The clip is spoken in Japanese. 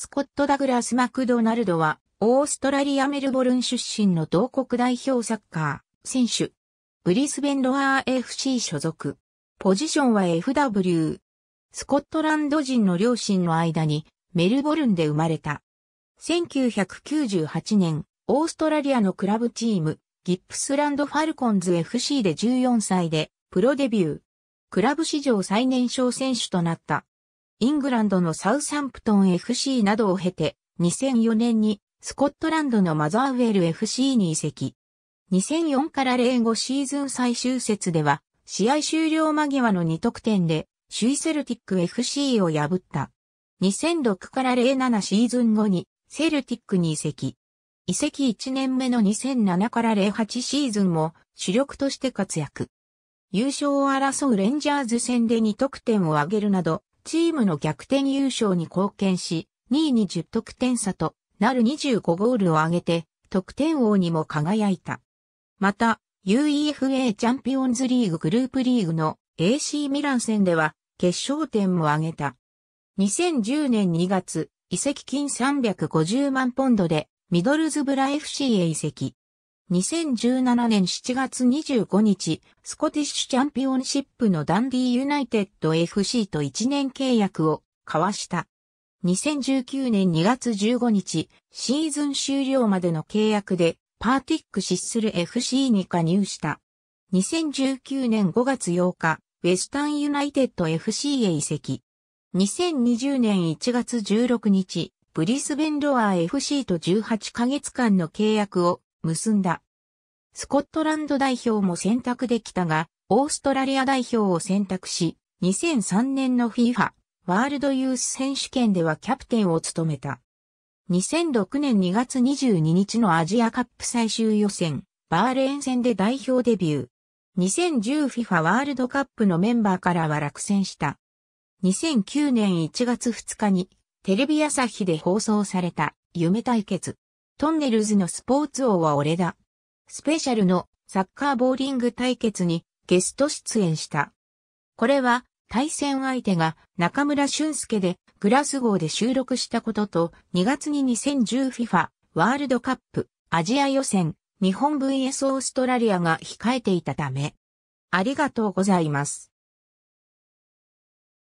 スコット・ダグラス・マクドナルドは、オーストラリア・メルボルン出身の同国代表サッカー選手。ブリスベン・ロアー FC 所属。ポジションは FW。スコットランド人の両親の間にメルボルンで生まれた。1998年、オーストラリアのクラブチーム、ギップスランド・ファルコンズ FC で14歳でプロデビュー。クラブ史上最年少選手となったイングランドのサウサンプトン FC などを経て、2004年にスコットランドのマザーウェル FC に移籍。2004から05シーズン最終節では、試合終了間際の2得点で、首位セルティック FC を破った。2006から07シーズン後に、セルティックに移籍。移籍1年目の2007から08シーズンも主力として活躍。優勝を争うレンジャーズ戦で2得点を挙げるなど、チームの逆転優勝に貢献し、2位に10得点差となる25ゴールを挙げて、得点王にも輝いた。また、UEFA チャンピオンズリーググループリーグの AC ミラン戦では、決勝点も挙げた。2010年2月、移籍金350万ポンドで、ミドルズブラ FC へ移籍。2017年7月25日、スコティッシュチャンピオンシップのダンディーユナイテッド FC と1年契約を交わした。2019年2月15日、シーズン終了までの契約で、パーティックシッスル FC に加入した。2019年5月8日、ウェスタンユナイテッド FC へ移籍。2020年1月16日、ブリスベンロア FC と18ヶ月間の契約を結んだ。スコットランド代表も選択できたが、オーストラリア代表を選択し、2003年の FIFA ワールドユース選手権ではキャプテンを務めた。2006年2月22日のアジアカップ最終予選、バーレーン戦で代表デビュー。2010FIFA ワールドカップのメンバーからは落選した。2009年1月2日にテレビ朝日で放送された夢対決。トンネルズのスポーツ王は俺だ。スペシャルのサッカーボーリング対決にゲスト出演した。これは対戦相手が中村俊介でグラスゴーで収録したことと2月に 2010FIFA ワールドカップアジア予選日本 VS オーストラリアが控えていたため。ありがとうございます。